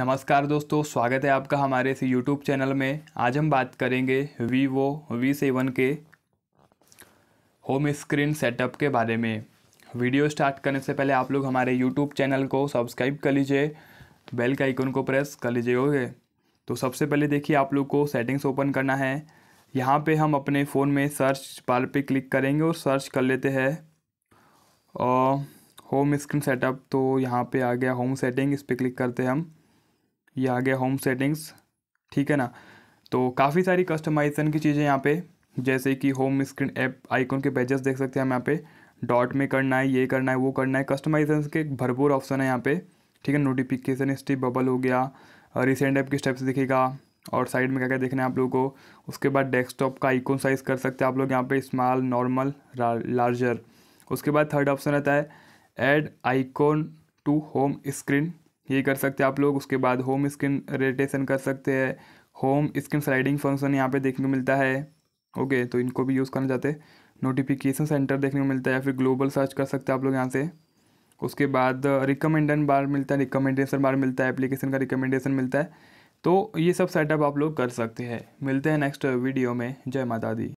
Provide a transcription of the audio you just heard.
नमस्कार दोस्तों स्वागत है आपका हमारे इस यूट्यूब चैनल में आज हम बात करेंगे वीवो वी सेवन के होम स्क्रीन सेटअप के बारे में वीडियो स्टार्ट करने से पहले आप लोग हमारे यूट्यूब चैनल को सब्सक्राइब कर लीजिए बेल के आइकन को प्रेस कर लीजिए ओके तो सबसे पहले देखिए आप लोग को सेटिंग्स ओपन करना है यहाँ पे हम अपने फ़ोन में सर्च बार पे क्लिक करेंगे और सर्च कर लेते हैं होम स्क्रीन सेटअप तो यहाँ पे आ गया होम सेटिंग इस पर क्लिक करते हैं हम ये आ गया होम सेटिंग्स ठीक है ना तो काफ़ी सारी कस्टमाइजेशन की चीज़ें यहाँ पे जैसे कि होम स्क्रीन ऐप आइकॉन के पेजेस देख सकते हैं हम यहाँ पे डॉट में करना है ये करना है वो करना है कस्टमाइजेशन के भरपूर ऑप्शन है यहाँ पे ठीक है नोटिफिकेशन स्टिप बबल हो गया रिसेंट ऐप के स्टेप्स दिखेगा और साइड में क्या क्या देखना है आप लोगों को उसके बाद डेस्कटॉप का आइकॉन साइज़ कर सकते हैं आप लोग यहाँ पे स्मॉल नॉर्मल लार्जर उसके बाद थर्ड ऑप्शन रहता है add icon to home screen ये कर सकते हैं आप लोग उसके बाद होम स्क्रीन रेटेशन कर सकते हैं होम स्क्रीन स्लाइडिंग फंक्शन यहाँ पे देखने को मिलता है ओके तो इनको भी यूज़ करना चाहते हैं नोटिफिकेशन सेंटर देखने को मिलता है या फिर ग्लोबल सर्च कर सकते हैं आप लोग यहाँ से उसके बाद रिकमेंडन uh, बार मिलता है रिकमेंडेशन बार मिलता है एप्लीकेशन का रिकमेंडेशन मिलता है तो ये सब सेटअप आप लोग कर सकते हैं मिलते हैं नेक्स्ट वीडियो में जय माता दी